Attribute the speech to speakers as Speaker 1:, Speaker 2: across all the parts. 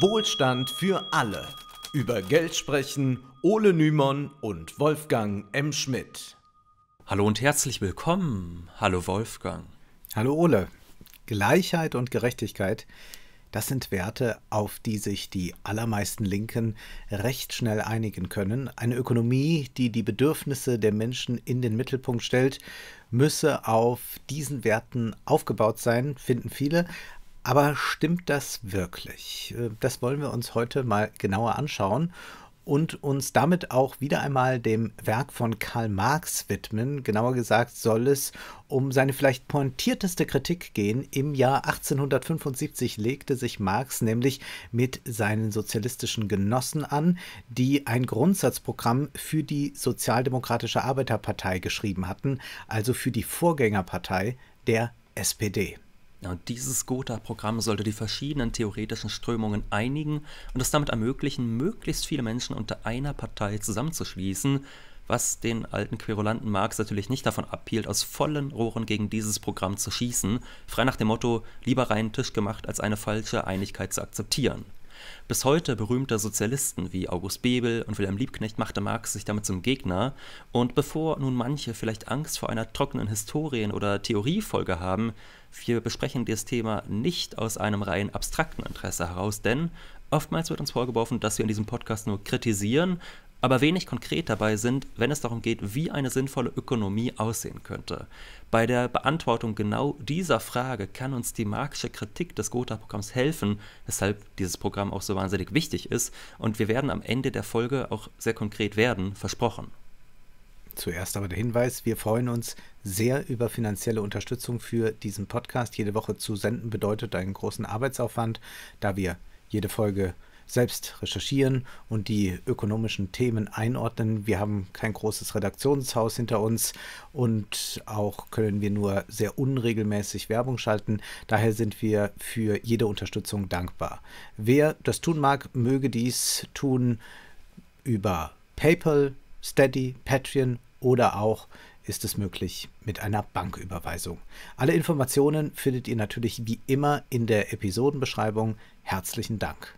Speaker 1: Wohlstand für alle. Über Geld sprechen Ole Nymon und Wolfgang M. Schmidt.
Speaker 2: Hallo und herzlich willkommen. Hallo Wolfgang.
Speaker 1: Hallo Ole. Gleichheit und Gerechtigkeit, das sind Werte, auf die sich die allermeisten Linken recht schnell einigen können. Eine Ökonomie, die die Bedürfnisse der Menschen in den Mittelpunkt stellt, müsse auf diesen Werten aufgebaut sein, finden viele. Aber stimmt das wirklich? Äh, das wollen wir uns heute mal genauer anschauen und uns damit auch wieder einmal dem Werk von Karl Marx widmen. Genauer gesagt soll es um seine vielleicht pointierteste Kritik gehen. Im Jahr 1875 legte sich Marx nämlich mit seinen sozialistischen Genossen an, die ein Grundsatzprogramm für die Sozialdemokratische Arbeiterpartei geschrieben hatten, also für die Vorgängerpartei der SPD. Ja, genau,
Speaker 2: dieses Gotha-Programm sollte die verschiedenen theoretischen Strömungen einigen und es damit ermöglichen, möglichst viele Menschen unter einer Partei zusammenzuschließen, was den alten Querulanten Marx natürlich nicht davon abhielt, aus vollen Rohren gegen dieses Programm zu schießen, frei nach dem Motto, lieber reinen Tisch gemacht, als eine falsche Einigkeit zu akzeptieren. Bis heute berühmte Sozialisten wie August Bebel und Wilhelm Liebknecht machte Marx sich damit zum Gegner, und bevor nun manche vielleicht Angst vor einer trockenen Historien- oder Theoriefolge haben, wir besprechen dieses Thema nicht aus einem rein abstrakten Interesse heraus, denn oftmals wird uns vorgeworfen, dass wir in diesem Podcast nur kritisieren, aber wenig konkret dabei sind, wenn es darum geht, wie eine sinnvolle Ökonomie aussehen könnte. Bei der Beantwortung genau dieser Frage kann uns die marxische Kritik des Gotha-Programms helfen, weshalb dieses Programm auch so wahnsinnig wichtig ist und wir werden am Ende der Folge auch sehr konkret werden, versprochen.
Speaker 1: Zuerst aber der Hinweis, wir freuen uns sehr über finanzielle Unterstützung für diesen Podcast. Jede Woche zu senden bedeutet einen großen Arbeitsaufwand, da wir jede Folge selbst recherchieren und die ökonomischen Themen einordnen. Wir haben kein großes Redaktionshaus hinter uns und auch können wir nur sehr unregelmäßig Werbung schalten. Daher sind wir für jede Unterstützung dankbar. Wer das tun mag, möge dies tun über PayPal, Steady, Patreon oder auch ist es möglich mit einer Banküberweisung. Alle Informationen findet ihr natürlich wie immer in der Episodenbeschreibung. Herzlichen Dank.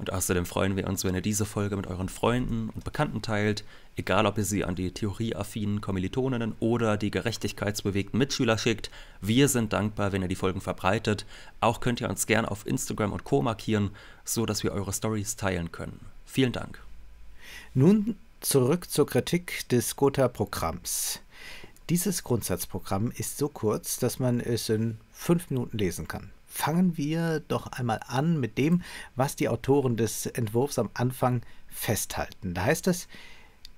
Speaker 2: Und außerdem freuen wir uns, wenn ihr diese Folge mit euren Freunden und Bekannten teilt, egal ob ihr sie an die theorieaffinen Kommilitoninnen oder die gerechtigkeitsbewegten Mitschüler schickt. Wir sind dankbar, wenn ihr die Folgen verbreitet. Auch könnt ihr uns gerne auf Instagram und Co. markieren, so dass wir eure Stories teilen können. Vielen Dank.
Speaker 1: Nun zurück zur Kritik des Gotha-Programms. Dieses Grundsatzprogramm ist so kurz, dass man es in fünf Minuten lesen kann fangen wir doch einmal an mit dem, was die Autoren des Entwurfs am Anfang festhalten. Da heißt es,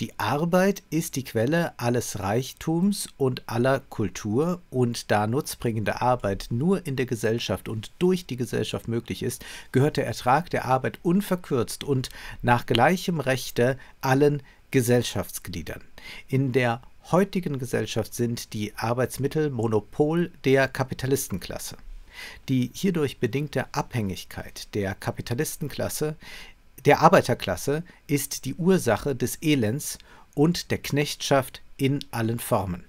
Speaker 1: die Arbeit ist die Quelle alles Reichtums und aller Kultur und da nutzbringende Arbeit nur in der Gesellschaft und durch die Gesellschaft möglich ist, gehört der Ertrag der Arbeit unverkürzt und nach gleichem Rechte allen Gesellschaftsgliedern. In der heutigen Gesellschaft sind die Arbeitsmittel Monopol der Kapitalistenklasse. Die hierdurch bedingte Abhängigkeit der Kapitalistenklasse, der Arbeiterklasse ist die Ursache des Elends und der Knechtschaft in allen Formen.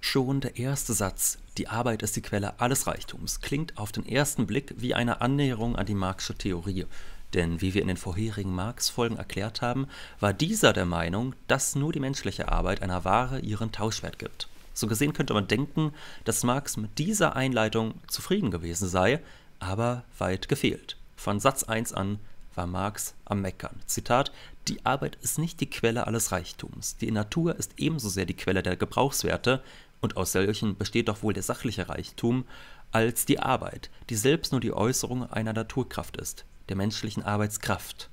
Speaker 2: Schon der erste Satz, die Arbeit ist die Quelle alles Reichtums, klingt auf den ersten Blick wie eine Annäherung an die Marxische Theorie. Denn wie wir in den vorherigen Marx-Folgen erklärt haben, war dieser der Meinung, dass nur die menschliche Arbeit einer Ware ihren Tauschwert gibt. So gesehen könnte man denken, dass Marx mit dieser Einleitung zufrieden gewesen sei, aber weit gefehlt. Von Satz 1 an war Marx am Meckern. Zitat, die Arbeit ist nicht die Quelle alles Reichtums, die Natur ist ebenso sehr die Quelle der Gebrauchswerte, und aus solchen besteht doch wohl der sachliche Reichtum, als die Arbeit, die selbst nur die Äußerung einer Naturkraft ist, der menschlichen Arbeitskraft.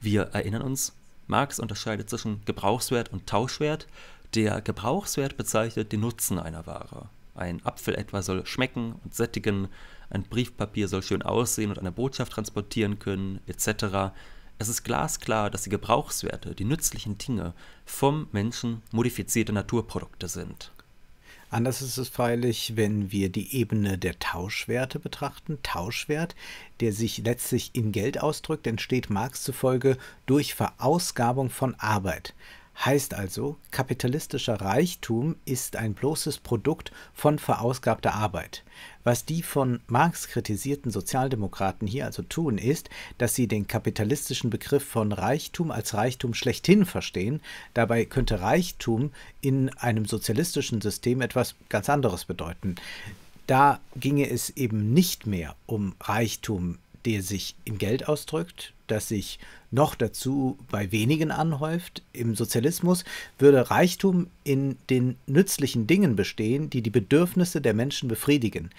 Speaker 2: Wir erinnern uns, Marx unterscheidet zwischen Gebrauchswert und Tauschwert der Gebrauchswert bezeichnet den Nutzen einer Ware. Ein Apfel etwa soll schmecken und sättigen, ein Briefpapier soll schön aussehen und eine Botschaft transportieren können, etc. Es ist glasklar, dass die Gebrauchswerte, die nützlichen Dinge, vom Menschen modifizierte Naturprodukte sind.
Speaker 1: Anders ist es freilich, wenn wir die Ebene der Tauschwerte betrachten. Tauschwert, der sich letztlich in Geld ausdrückt, entsteht Marx zufolge durch Verausgabung von Arbeit. Heißt also, kapitalistischer Reichtum ist ein bloßes Produkt von verausgabter Arbeit. Was die von Marx kritisierten Sozialdemokraten hier also tun, ist, dass sie den kapitalistischen Begriff von Reichtum als Reichtum schlechthin verstehen. Dabei könnte Reichtum in einem sozialistischen System etwas ganz anderes bedeuten. Da ginge es eben nicht mehr um Reichtum der sich in Geld ausdrückt, das sich noch dazu bei wenigen anhäuft. Im Sozialismus würde Reichtum in den nützlichen Dingen bestehen, die die Bedürfnisse der Menschen befriedigen.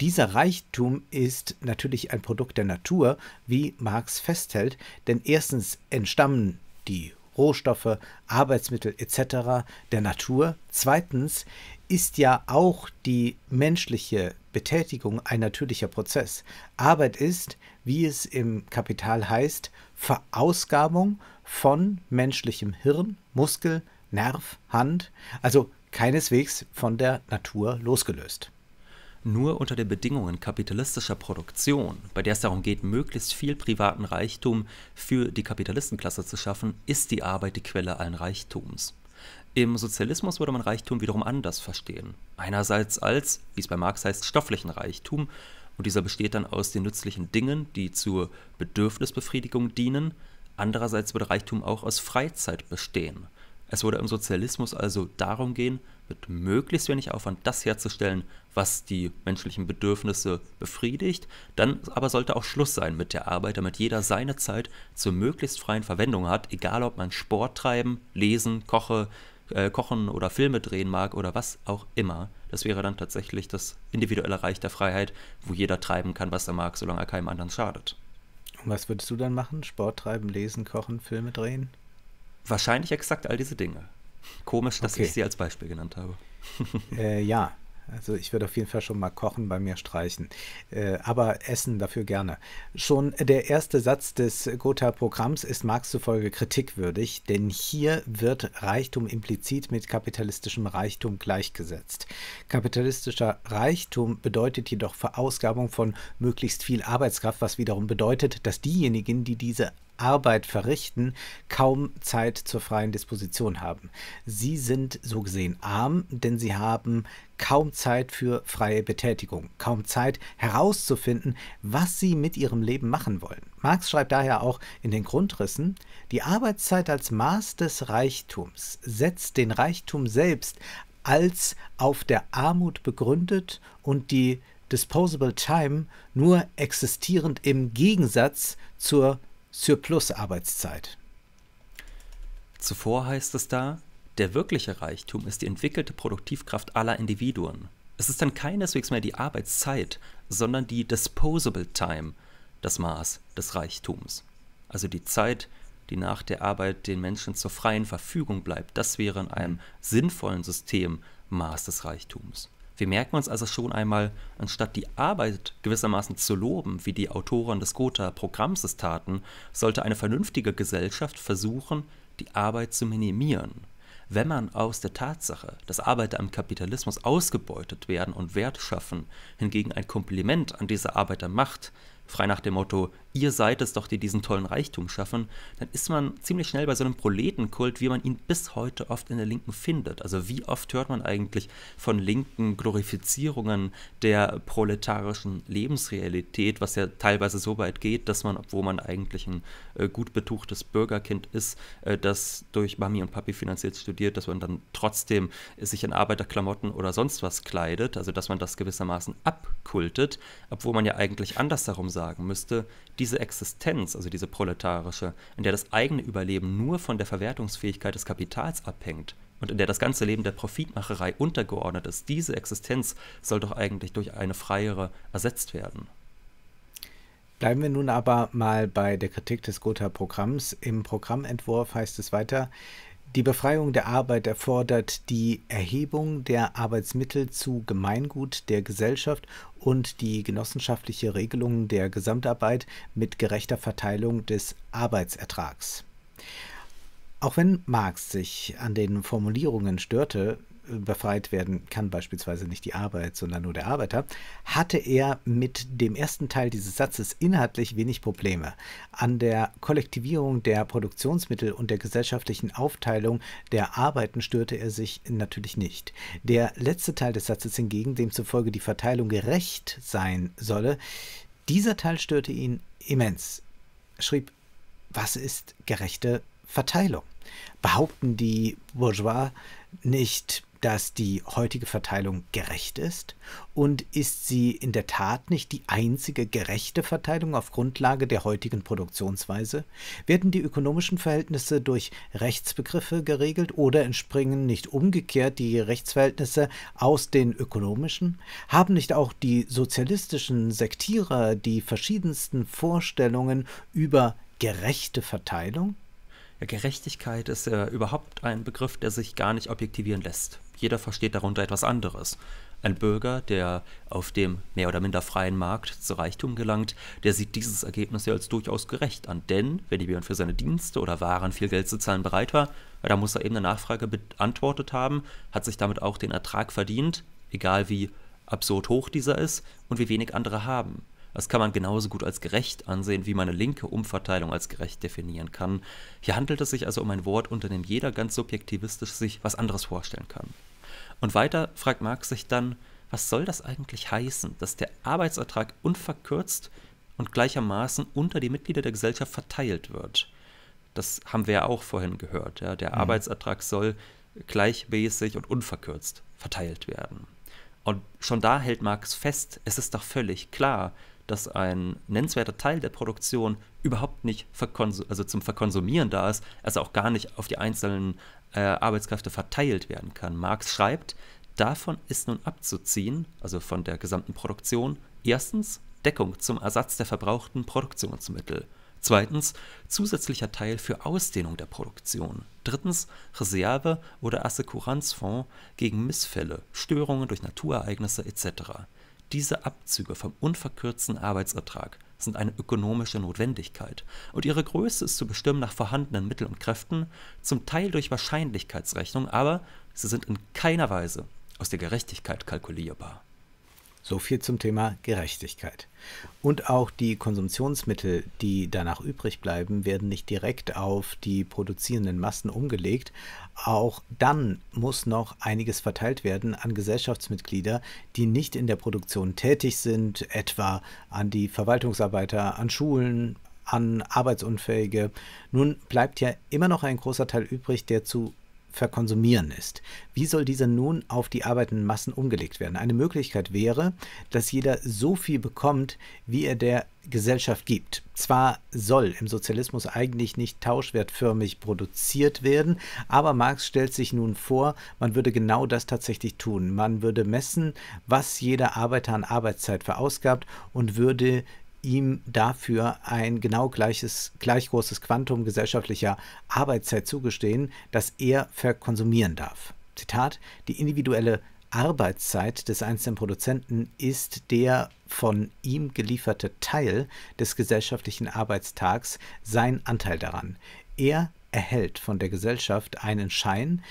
Speaker 1: Dieser Reichtum ist natürlich ein Produkt der Natur, wie Marx festhält, denn erstens entstammen die Rohstoffe, Arbeitsmittel etc. der Natur. Zweitens ist ja auch die menschliche Betätigung ein natürlicher Prozess. Arbeit ist, wie es im Kapital heißt, Verausgabung von menschlichem Hirn, Muskel, Nerv, Hand, also
Speaker 2: keineswegs von der Natur losgelöst. Nur unter den Bedingungen kapitalistischer Produktion, bei der es darum geht, möglichst viel privaten Reichtum für die Kapitalistenklasse zu schaffen, ist die Arbeit die Quelle allen Reichtums. Im Sozialismus würde man Reichtum wiederum anders verstehen. Einerseits als, wie es bei Marx heißt, stofflichen Reichtum, und dieser besteht dann aus den nützlichen Dingen, die zur Bedürfnisbefriedigung dienen. Andererseits würde Reichtum auch aus Freizeit bestehen. Es würde im Sozialismus also darum gehen, mit möglichst wenig Aufwand das herzustellen, was die menschlichen Bedürfnisse befriedigt. Dann aber sollte auch Schluss sein mit der Arbeit, damit jeder seine Zeit zur möglichst freien Verwendung hat, egal ob man Sport treiben, lesen, koche, äh, kochen oder Filme drehen mag oder was auch immer. Das wäre dann tatsächlich das individuelle Reich der Freiheit, wo jeder treiben kann, was er mag, solange er keinem anderen schadet.
Speaker 1: Und was würdest du dann machen? Sport treiben, lesen, kochen,
Speaker 2: Filme drehen? Wahrscheinlich exakt all diese Dinge. Komisch, dass okay. ich sie als Beispiel genannt habe.
Speaker 1: äh, ja, also ich würde auf jeden Fall schon mal kochen bei mir streichen. Äh, aber essen dafür gerne. Schon der erste Satz des Gotha-Programms ist Marx zufolge kritikwürdig, denn hier wird Reichtum implizit mit kapitalistischem Reichtum gleichgesetzt. Kapitalistischer Reichtum bedeutet jedoch Verausgabung von möglichst viel Arbeitskraft, was wiederum bedeutet, dass diejenigen, die diese Arbeit verrichten, kaum Zeit zur freien Disposition haben. Sie sind so gesehen arm, denn sie haben kaum Zeit für freie Betätigung, kaum Zeit herauszufinden, was sie mit ihrem Leben machen wollen. Marx schreibt daher auch in den Grundrissen, die Arbeitszeit als Maß des Reichtums setzt den Reichtum selbst als auf der Armut begründet und die Disposable Time nur existierend im Gegensatz zur Surplus-Arbeitszeit.
Speaker 2: Zuvor heißt es da, der wirkliche Reichtum ist die entwickelte Produktivkraft aller Individuen. Es ist dann keineswegs mehr die Arbeitszeit, sondern die Disposable Time, das Maß des Reichtums. Also die Zeit, die nach der Arbeit den Menschen zur freien Verfügung bleibt, das wäre in einem sinnvollen System Maß des Reichtums. Wir merken uns also schon einmal, anstatt die Arbeit gewissermaßen zu loben, wie die Autoren des Gotha-Programms es taten, sollte eine vernünftige Gesellschaft versuchen, die Arbeit zu minimieren. Wenn man aus der Tatsache, dass Arbeiter im Kapitalismus ausgebeutet werden und Wert schaffen, hingegen ein Kompliment an diese Arbeiter macht, frei nach dem Motto, ihr seid es doch, die diesen tollen Reichtum schaffen, dann ist man ziemlich schnell bei so einem Proletenkult, wie man ihn bis heute oft in der Linken findet. Also wie oft hört man eigentlich von linken Glorifizierungen der proletarischen Lebensrealität, was ja teilweise so weit geht, dass man, obwohl man eigentlich ein äh, gut betuchtes Bürgerkind ist, äh, das durch Mami und Papi finanziert studiert, dass man dann trotzdem sich in Arbeiterklamotten oder sonst was kleidet, also dass man das gewissermaßen abkultet, obwohl man ja eigentlich andersherum sagen müsste, diese Existenz, also diese proletarische, in der das eigene Überleben nur von der Verwertungsfähigkeit des Kapitals abhängt und in der das ganze Leben der Profitmacherei untergeordnet ist, diese Existenz soll doch eigentlich durch eine freiere ersetzt werden.
Speaker 1: Bleiben wir nun aber mal bei der Kritik des Gotha-Programms. Im Programmentwurf heißt es weiter, die Befreiung der Arbeit erfordert die Erhebung der Arbeitsmittel zu Gemeingut der Gesellschaft und die genossenschaftliche Regelung der Gesamtarbeit mit gerechter Verteilung des Arbeitsertrags. Auch wenn Marx sich an den Formulierungen störte, befreit werden kann beispielsweise nicht die Arbeit, sondern nur der Arbeiter, hatte er mit dem ersten Teil dieses Satzes inhaltlich wenig Probleme. An der Kollektivierung der Produktionsmittel und der gesellschaftlichen Aufteilung der Arbeiten störte er sich natürlich nicht. Der letzte Teil des Satzes hingegen, demzufolge die Verteilung gerecht sein solle, dieser Teil störte ihn immens. Er schrieb, was ist gerechte Verteilung? Behaupten die Bourgeois nicht dass die heutige Verteilung gerecht ist? Und ist sie in der Tat nicht die einzige gerechte Verteilung auf Grundlage der heutigen Produktionsweise? Werden die ökonomischen Verhältnisse durch Rechtsbegriffe geregelt oder entspringen nicht umgekehrt die Rechtsverhältnisse aus den ökonomischen? Haben nicht auch die sozialistischen Sektierer die verschiedensten Vorstellungen über gerechte Verteilung?
Speaker 2: Gerechtigkeit ist ja überhaupt ein Begriff, der sich gar nicht objektivieren lässt. Jeder versteht darunter etwas anderes. Ein Bürger, der auf dem mehr oder minder freien Markt zu Reichtum gelangt, der sieht dieses Ergebnis ja als durchaus gerecht an. Denn wenn jemand für seine Dienste oder Waren viel Geld zu zahlen bereit war, dann muss er eben eine Nachfrage beantwortet haben, hat sich damit auch den Ertrag verdient, egal wie absurd hoch dieser ist und wie wenig andere haben. Das kann man genauso gut als gerecht ansehen, wie man eine linke Umverteilung als gerecht definieren kann. Hier handelt es sich also um ein Wort, unter dem jeder ganz subjektivistisch sich was anderes vorstellen kann. Und weiter fragt Marx sich dann, was soll das eigentlich heißen, dass der Arbeitsertrag unverkürzt und gleichermaßen unter die Mitglieder der Gesellschaft verteilt wird? Das haben wir ja auch vorhin gehört. Ja? Der mhm. Arbeitsertrag soll gleichmäßig und unverkürzt verteilt werden. Und schon da hält Marx fest, es ist doch völlig klar, dass ein nennenswerter Teil der Produktion überhaupt nicht also zum Verkonsumieren da ist, also auch gar nicht auf die einzelnen äh, Arbeitskräfte verteilt werden kann. Marx schreibt, davon ist nun abzuziehen, also von der gesamten Produktion, erstens Deckung zum Ersatz der verbrauchten Produktionsmittel. Zweitens zusätzlicher Teil für Ausdehnung der Produktion. Drittens Reserve- oder Assekuranzfonds gegen Missfälle, Störungen durch Naturereignisse etc. Diese Abzüge vom unverkürzten Arbeitsertrag sind eine ökonomische Notwendigkeit, und ihre Größe ist zu bestimmen nach vorhandenen Mitteln und Kräften, zum Teil durch Wahrscheinlichkeitsrechnung, aber sie sind in keiner Weise aus der Gerechtigkeit kalkulierbar
Speaker 1: so viel zum Thema Gerechtigkeit. Und auch die Konsumptionsmittel, die danach übrig bleiben, werden nicht direkt auf die produzierenden Massen umgelegt. Auch dann muss noch einiges verteilt werden an Gesellschaftsmitglieder, die nicht in der Produktion tätig sind, etwa an die Verwaltungsarbeiter, an Schulen, an Arbeitsunfähige. Nun bleibt ja immer noch ein großer Teil übrig, der zu verkonsumieren ist. Wie soll dieser nun auf die arbeitenden Massen umgelegt werden? Eine Möglichkeit wäre, dass jeder so viel bekommt, wie er der Gesellschaft gibt. Zwar soll im Sozialismus eigentlich nicht tauschwertförmig produziert werden, aber Marx stellt sich nun vor, man würde genau das tatsächlich tun. Man würde messen, was jeder Arbeiter an Arbeitszeit verausgabt und würde ihm dafür ein genau gleiches, gleich großes Quantum gesellschaftlicher Arbeitszeit zugestehen, das er verkonsumieren darf. Zitat, die individuelle Arbeitszeit des einzelnen Produzenten ist der von ihm gelieferte Teil des gesellschaftlichen Arbeitstags sein Anteil daran. Er erhält von der Gesellschaft einen Schein,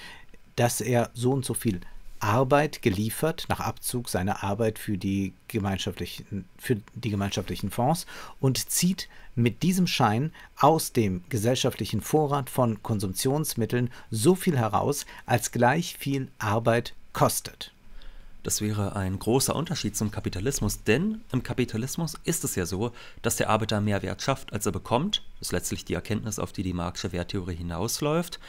Speaker 1: dass er so und so viel Arbeit geliefert, nach Abzug seiner Arbeit für die gemeinschaftlichen, für die gemeinschaftlichen Fonds und zieht mit diesem Schein aus dem gesellschaftlichen Vorrat von Konsumptionsmitteln so viel heraus, als gleich viel Arbeit
Speaker 2: kostet. Das wäre ein großer Unterschied zum Kapitalismus, denn im Kapitalismus ist es ja so, dass der Arbeiter mehr Wert schafft, als er bekommt. Das ist letztlich die Erkenntnis, auf die die marxische Werttheorie hinausläuft.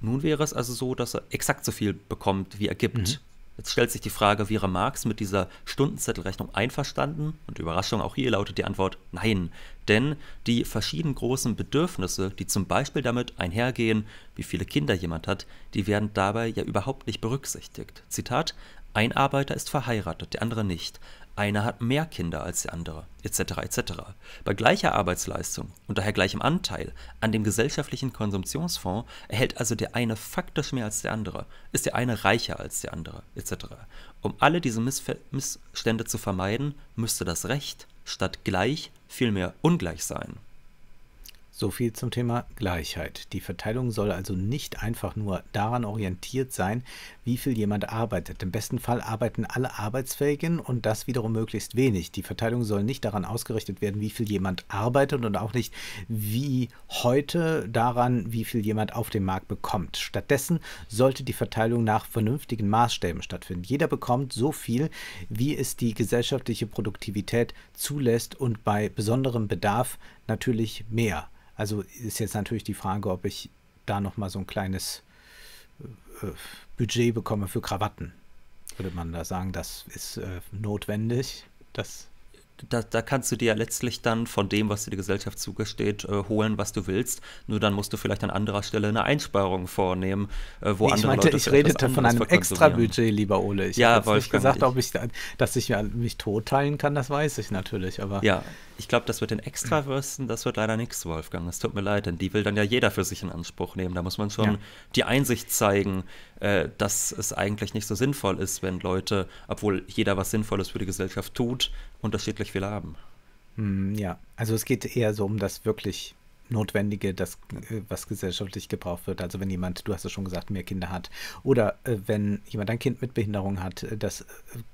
Speaker 2: Nun wäre es also so, dass er exakt so viel bekommt, wie er gibt. Mhm. Jetzt stellt sich die Frage, wäre Marx mit dieser Stundenzettelrechnung einverstanden? Und Überraschung, auch hier lautet die Antwort nein. Denn die verschieden großen Bedürfnisse, die zum Beispiel damit einhergehen, wie viele Kinder jemand hat, die werden dabei ja überhaupt nicht berücksichtigt. Zitat, ein Arbeiter ist verheiratet, der andere nicht. Einer hat mehr Kinder als der andere, etc. etc. Bei gleicher Arbeitsleistung und daher gleichem Anteil an dem gesellschaftlichen Konsumptionsfonds erhält also der eine faktisch mehr als der andere, ist der eine reicher als der andere, etc. Um alle diese Missver Missstände zu vermeiden, müsste das Recht statt gleich vielmehr ungleich sein. So viel zum Thema Gleichheit.
Speaker 1: Die Verteilung soll also nicht einfach nur daran orientiert sein, wie viel jemand arbeitet. Im besten Fall arbeiten alle Arbeitsfähigen und das wiederum möglichst wenig. Die Verteilung soll nicht daran ausgerichtet werden, wie viel jemand arbeitet und auch nicht wie heute daran, wie viel jemand auf dem Markt bekommt. Stattdessen sollte die Verteilung nach vernünftigen Maßstäben stattfinden. Jeder bekommt so viel, wie es die gesellschaftliche Produktivität zulässt und bei besonderem Bedarf natürlich mehr. Also ist jetzt natürlich die Frage, ob ich da nochmal so ein kleines äh, äh, Budget bekomme für Krawatten. Würde man da sagen, das ist äh, notwendig,
Speaker 2: das da, da, kannst du dir ja letztlich dann von dem, was dir die Gesellschaft zugesteht, äh, holen, was du willst. Nur dann musst du vielleicht an anderer Stelle eine Einsparung vornehmen, äh, wo ich andere meinte, Leute Ich redete von einem Extrabudget, lieber Ole. Ich ja, habe nicht gesagt, ich. ob
Speaker 1: ich, dass ich mich totteilen kann, das weiß ich natürlich. Aber ja,
Speaker 2: ich glaube, das wird den Extrawürsten, das wird leider nichts, Wolfgang. Es tut mir leid, denn die will dann ja jeder für sich in Anspruch nehmen. Da muss man schon ja. die Einsicht zeigen, äh, dass es eigentlich nicht so sinnvoll ist, wenn Leute, obwohl jeder was Sinnvolles für die Gesellschaft tut, unterschiedlich viele haben.
Speaker 1: Hm, ja, also es geht eher so um das wirklich Notwendige, das, äh, was gesellschaftlich gebraucht wird. Also wenn jemand, du hast es schon gesagt, mehr Kinder hat oder äh, wenn jemand ein Kind mit Behinderung hat, äh, das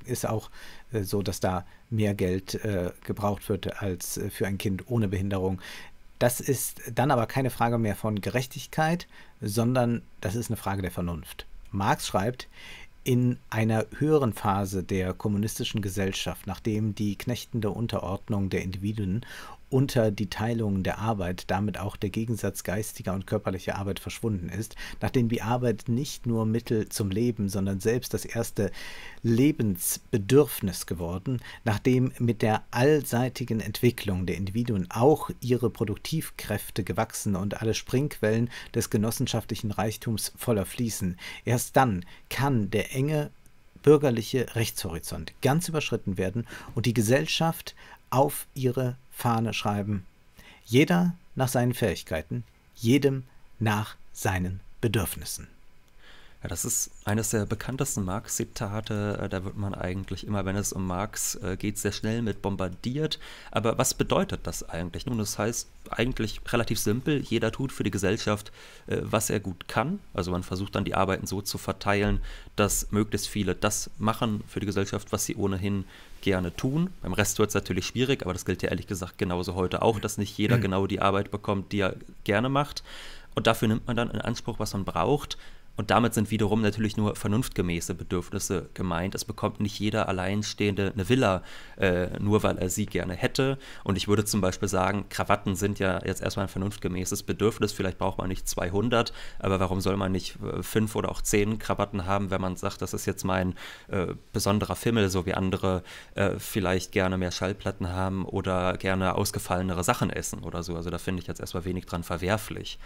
Speaker 1: ist auch so, dass da mehr Geld gebraucht wird als für ein Kind ohne Behinderung. Das ist dann aber keine Frage mehr von Gerechtigkeit, sondern das ist eine Frage der Vernunft. Marx schreibt, in einer höheren Phase der kommunistischen Gesellschaft, nachdem die knechtende Unterordnung der Individuen unter die Teilung der Arbeit damit auch der Gegensatz geistiger und körperlicher Arbeit verschwunden ist, nachdem die Arbeit nicht nur Mittel zum Leben, sondern selbst das erste Lebensbedürfnis geworden, nachdem mit der allseitigen Entwicklung der Individuen auch ihre Produktivkräfte gewachsen und alle Springquellen des genossenschaftlichen Reichtums voller fließen. Erst dann kann der enge bürgerliche Rechtshorizont ganz überschritten werden und die Gesellschaft auf ihre Fahne schreiben. Jeder nach seinen Fähigkeiten, jedem nach seinen Bedürfnissen.
Speaker 2: Ja, das ist eines der bekanntesten Marx-Zitate. Äh, da wird man eigentlich immer, wenn es um Marx äh, geht, sehr schnell mit bombardiert. Aber was bedeutet das eigentlich? Nun, das heißt eigentlich relativ simpel, jeder tut für die Gesellschaft, äh, was er gut kann. Also man versucht dann die Arbeiten so zu verteilen, dass möglichst viele das machen für die Gesellschaft, was sie ohnehin gerne tun. Beim Rest wird es natürlich schwierig, aber das gilt ja ehrlich gesagt genauso heute auch, dass nicht jeder mhm. genau die Arbeit bekommt, die er gerne macht. Und dafür nimmt man dann in Anspruch, was man braucht, und damit sind wiederum natürlich nur vernunftgemäße Bedürfnisse gemeint. Es bekommt nicht jeder Alleinstehende eine Villa, äh, nur weil er sie gerne hätte. Und ich würde zum Beispiel sagen, Krawatten sind ja jetzt erstmal ein vernunftgemäßes Bedürfnis. Vielleicht braucht man nicht 200, aber warum soll man nicht äh, fünf oder auch zehn Krawatten haben, wenn man sagt, das ist jetzt mein äh, besonderer Fimmel, so wie andere äh, vielleicht gerne mehr Schallplatten haben oder gerne ausgefallenere Sachen essen oder so. Also da finde ich jetzt erstmal wenig dran verwerflich.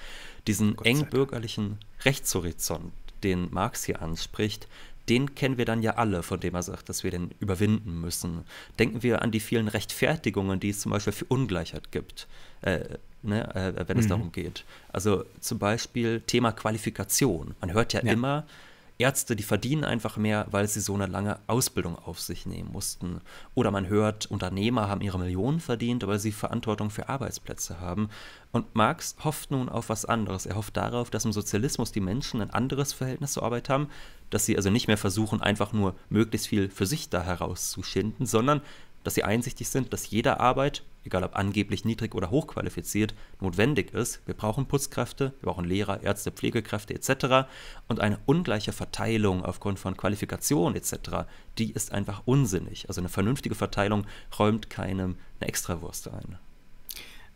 Speaker 2: Diesen eng bürgerlichen Rechtshorizont den Marx hier anspricht, den kennen wir dann ja alle, von dem er sagt, dass wir den überwinden müssen. Denken wir an die vielen Rechtfertigungen, die es zum Beispiel für Ungleichheit gibt, äh, ne, äh, wenn mhm. es darum geht. Also zum Beispiel Thema Qualifikation. Man hört ja, ja. immer, Ärzte, die verdienen einfach mehr, weil sie so eine lange Ausbildung auf sich nehmen mussten. Oder man hört, Unternehmer haben ihre Millionen verdient, weil sie Verantwortung für Arbeitsplätze haben. Und Marx hofft nun auf was anderes. Er hofft darauf, dass im Sozialismus die Menschen ein anderes Verhältnis zur Arbeit haben, dass sie also nicht mehr versuchen, einfach nur möglichst viel für sich da herauszuschinden, sondern dass sie einsichtig sind, dass jede Arbeit, egal ob angeblich niedrig oder hochqualifiziert, notwendig ist. Wir brauchen Putzkräfte, wir brauchen Lehrer, Ärzte, Pflegekräfte etc. Und eine ungleiche Verteilung aufgrund von Qualifikation etc., die ist einfach unsinnig. Also eine vernünftige Verteilung räumt keinem eine Extrawurst ein.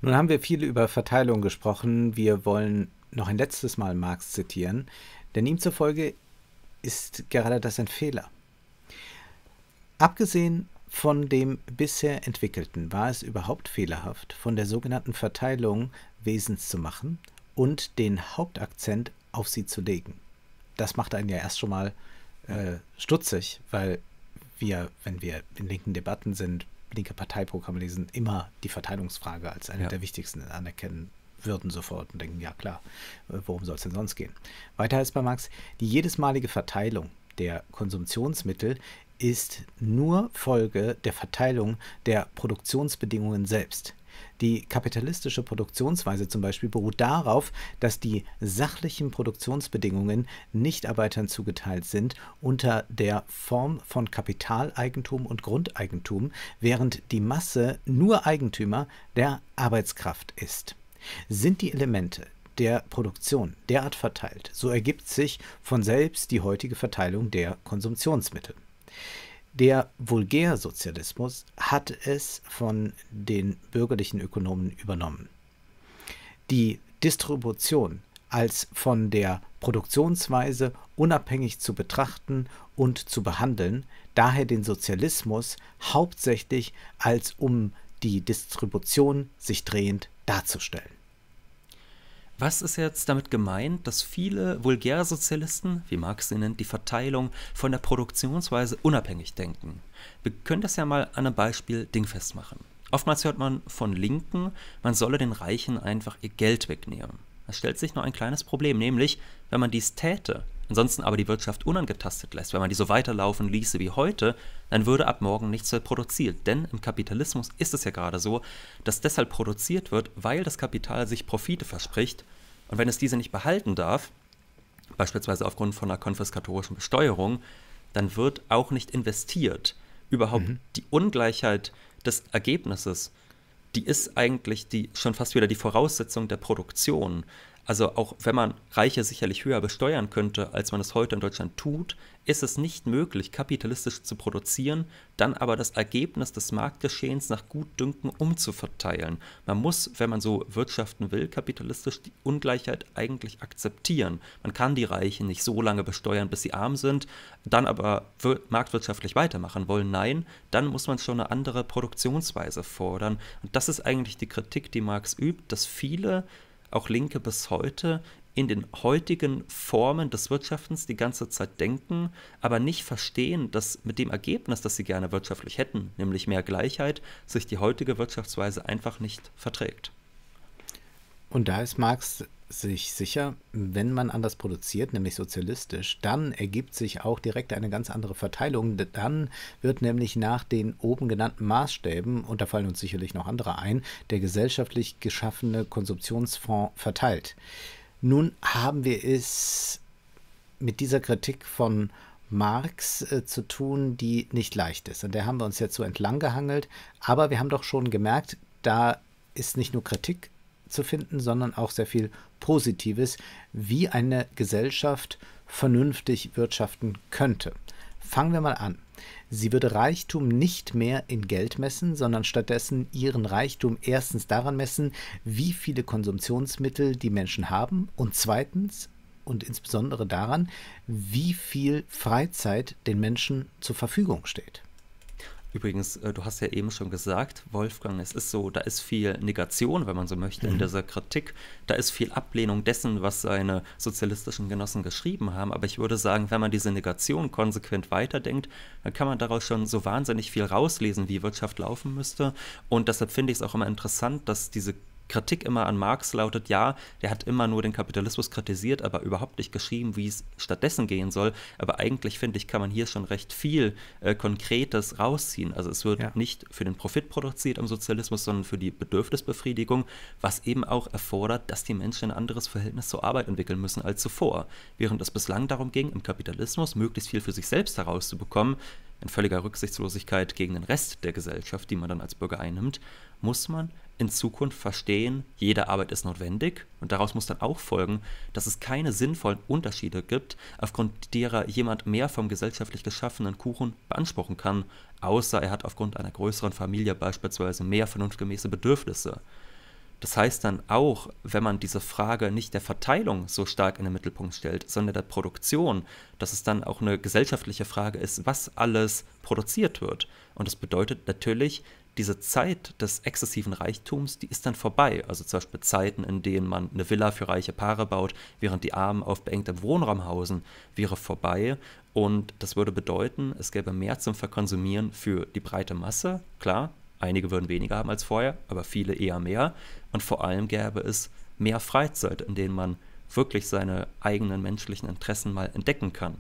Speaker 1: Nun haben wir viel über Verteilung gesprochen. Wir wollen noch ein letztes Mal Marx zitieren, denn ihm zufolge ist gerade das ein Fehler. Abgesehen von dem bisher entwickelten war es überhaupt fehlerhaft, von der sogenannten Verteilung Wesens zu machen und den Hauptakzent auf sie zu legen. Das macht einen ja erst schon mal äh, stutzig, weil wir, wenn wir in linken Debatten sind, linke Parteiprogramme lesen, immer die Verteilungsfrage als eine ja. der wichtigsten anerkennen würden sofort und denken, ja klar, äh, worum soll es denn sonst gehen? Weiter heißt bei Marx, die jedesmalige Verteilung der Konsumtionsmittel ist nur Folge der Verteilung der Produktionsbedingungen selbst. Die kapitalistische Produktionsweise zum Beispiel beruht darauf, dass die sachlichen Produktionsbedingungen Nichtarbeitern zugeteilt sind unter der Form von Kapitaleigentum und Grundeigentum, während die Masse nur Eigentümer der Arbeitskraft ist. Sind die Elemente der Produktion derart verteilt, so ergibt sich von selbst die heutige Verteilung der Konsumptionsmittel. Der Vulgärsozialismus hat es von den bürgerlichen Ökonomen übernommen. Die Distribution als von der Produktionsweise unabhängig zu betrachten und zu behandeln, daher den Sozialismus hauptsächlich als um die Distribution sich drehend darzustellen.
Speaker 2: Was ist jetzt damit gemeint, dass viele Vulgärsozialisten, wie Marx sie nennt, die Verteilung von der Produktionsweise unabhängig denken? Wir können das ja mal an einem Beispiel dingfest machen. Oftmals hört man von Linken, man solle den Reichen einfach ihr Geld wegnehmen. Es stellt sich noch ein kleines Problem, nämlich, wenn man dies täte, ansonsten aber die Wirtschaft unangetastet lässt, wenn man die so weiterlaufen ließe wie heute, dann würde ab morgen nichts mehr produziert. Denn im Kapitalismus ist es ja gerade so, dass deshalb produziert wird, weil das Kapital sich Profite verspricht und wenn es diese nicht behalten darf, beispielsweise aufgrund von einer konfiskatorischen Besteuerung, dann wird auch nicht investiert. Überhaupt mhm. die Ungleichheit des Ergebnisses, die ist eigentlich die, schon fast wieder die Voraussetzung der Produktion also auch wenn man Reiche sicherlich höher besteuern könnte, als man es heute in Deutschland tut, ist es nicht möglich, kapitalistisch zu produzieren, dann aber das Ergebnis des Marktgeschehens nach Gutdünken umzuverteilen. Man muss, wenn man so wirtschaften will, kapitalistisch die Ungleichheit eigentlich akzeptieren. Man kann die Reichen nicht so lange besteuern, bis sie arm sind, dann aber marktwirtschaftlich weitermachen wollen. Nein, dann muss man schon eine andere Produktionsweise fordern. Und das ist eigentlich die Kritik, die Marx übt, dass viele auch Linke bis heute in den heutigen Formen des Wirtschaftens die ganze Zeit denken, aber nicht verstehen, dass mit dem Ergebnis, das sie gerne wirtschaftlich hätten, nämlich mehr Gleichheit, sich die heutige Wirtschaftsweise einfach nicht verträgt.
Speaker 1: Und da ist Marx sich sicher, wenn man anders produziert, nämlich sozialistisch, dann ergibt sich auch direkt eine ganz andere Verteilung. Dann wird nämlich nach den oben genannten Maßstäben, und da fallen uns sicherlich noch andere ein, der gesellschaftlich geschaffene Konsumptionsfonds verteilt. Nun haben wir es mit dieser Kritik von Marx äh, zu tun, die nicht leicht ist. Und der haben wir uns jetzt so entlang gehangelt. Aber wir haben doch schon gemerkt, da ist nicht nur Kritik, zu finden, sondern auch sehr viel Positives, wie eine Gesellschaft vernünftig wirtschaften könnte. Fangen wir mal an. Sie würde Reichtum nicht mehr in Geld messen, sondern stattdessen ihren Reichtum erstens daran messen, wie viele Konsumtionsmittel die Menschen haben und zweitens und insbesondere daran, wie viel Freizeit den Menschen zur Verfügung steht.
Speaker 2: Übrigens, äh, du hast ja eben schon gesagt, Wolfgang, es ist so, da ist viel Negation, wenn man so möchte, in mhm. dieser Kritik. Da ist viel Ablehnung dessen, was seine sozialistischen Genossen geschrieben haben. Aber ich würde sagen, wenn man diese Negation konsequent weiterdenkt, dann kann man daraus schon so wahnsinnig viel rauslesen, wie Wirtschaft laufen müsste. Und deshalb finde ich es auch immer interessant, dass diese Kritik immer an Marx lautet, ja, der hat immer nur den Kapitalismus kritisiert, aber überhaupt nicht geschrieben, wie es stattdessen gehen soll. Aber eigentlich, finde ich, kann man hier schon recht viel äh, Konkretes rausziehen. Also es wird ja. nicht für den Profit produziert im Sozialismus, sondern für die Bedürfnisbefriedigung, was eben auch erfordert, dass die Menschen ein anderes Verhältnis zur Arbeit entwickeln müssen als zuvor. Während es bislang darum ging, im Kapitalismus möglichst viel für sich selbst herauszubekommen, in völliger Rücksichtslosigkeit gegen den Rest der Gesellschaft, die man dann als Bürger einnimmt, muss man in Zukunft verstehen, jede Arbeit ist notwendig und daraus muss dann auch folgen, dass es keine sinnvollen Unterschiede gibt, aufgrund derer jemand mehr vom gesellschaftlich geschaffenen Kuchen beanspruchen kann, außer er hat aufgrund einer größeren Familie beispielsweise mehr vernunftgemäße Bedürfnisse. Das heißt dann auch, wenn man diese Frage nicht der Verteilung so stark in den Mittelpunkt stellt, sondern der Produktion, dass es dann auch eine gesellschaftliche Frage ist, was alles produziert wird. Und das bedeutet natürlich, diese Zeit des exzessiven Reichtums, die ist dann vorbei. Also zum Beispiel Zeiten, in denen man eine Villa für reiche Paare baut, während die Armen auf beengtem Wohnraum hausen, wäre vorbei. Und das würde bedeuten, es gäbe mehr zum Verkonsumieren für die breite Masse. Klar, einige würden weniger haben als vorher, aber viele eher mehr. Und vor allem gäbe es mehr Freizeit, in denen man wirklich seine eigenen menschlichen Interessen mal entdecken kann.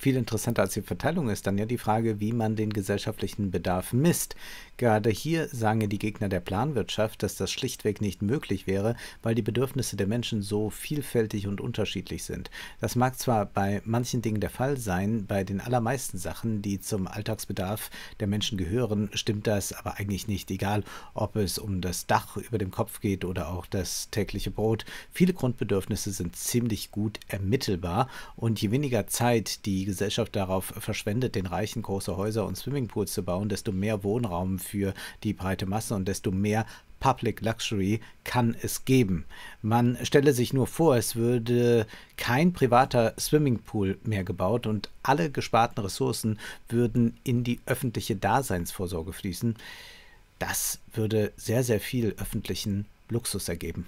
Speaker 2: Viel interessanter als die
Speaker 1: Verteilung ist dann ja die Frage, wie man den gesellschaftlichen Bedarf misst. Gerade hier sagen die Gegner der Planwirtschaft, dass das schlichtweg nicht möglich wäre, weil die Bedürfnisse der Menschen so vielfältig und unterschiedlich sind. Das mag zwar bei manchen Dingen der Fall sein, bei den allermeisten Sachen, die zum Alltagsbedarf der Menschen gehören, stimmt das aber eigentlich nicht, egal ob es um das Dach über dem Kopf geht oder auch das tägliche Brot. Viele Grundbedürfnisse sind ziemlich gut ermittelbar und je weniger Zeit die Gesellschaft darauf verschwendet, den Reichen große Häuser und Swimmingpools zu bauen, desto mehr Wohnraum für die breite Masse und desto mehr Public Luxury kann es geben. Man stelle sich nur vor, es würde kein privater Swimmingpool mehr gebaut und alle gesparten Ressourcen würden in die öffentliche Daseinsvorsorge fließen. Das würde sehr, sehr viel öffentlichen Luxus ergeben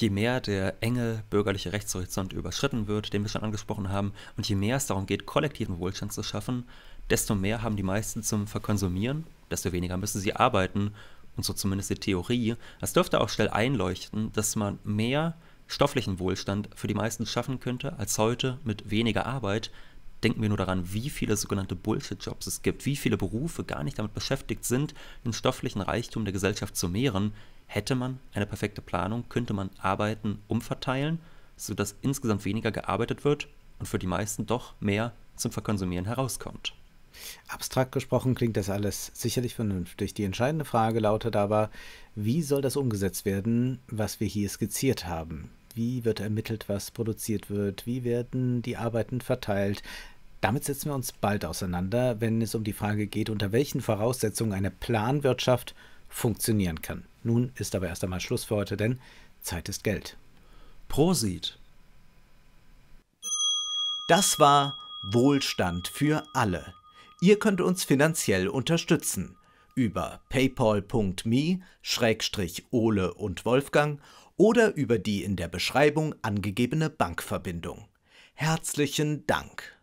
Speaker 2: je mehr der enge bürgerliche Rechtshorizont überschritten wird, den wir schon angesprochen haben, und je mehr es darum geht, kollektiven Wohlstand zu schaffen, desto mehr haben die meisten zum Verkonsumieren, desto weniger müssen sie arbeiten und so zumindest die Theorie. Es dürfte auch schnell einleuchten, dass man mehr stofflichen Wohlstand für die meisten schaffen könnte als heute mit weniger Arbeit. Denken wir nur daran, wie viele sogenannte Bullshit-Jobs es gibt, wie viele Berufe gar nicht damit beschäftigt sind, den stofflichen Reichtum der Gesellschaft zu mehren, hätte man eine perfekte Planung, könnte man Arbeiten umverteilen, sodass insgesamt weniger gearbeitet wird und für die meisten doch mehr zum Verkonsumieren herauskommt.
Speaker 1: Abstrakt gesprochen klingt das alles sicherlich vernünftig. Die entscheidende Frage lautet aber, wie soll das umgesetzt werden, was wir hier skizziert haben? Wie wird ermittelt, was produziert wird? Wie werden die Arbeiten verteilt? Damit setzen wir uns bald auseinander, wenn es um die Frage geht, unter welchen Voraussetzungen eine Planwirtschaft funktionieren kann. Nun ist aber erst einmal Schluss für heute, denn Zeit ist Geld. Prosit! Das war Wohlstand für alle. Ihr könnt uns finanziell unterstützen über paypal.me-ole und Wolfgang oder über die in der Beschreibung angegebene Bankverbindung. Herzlichen Dank!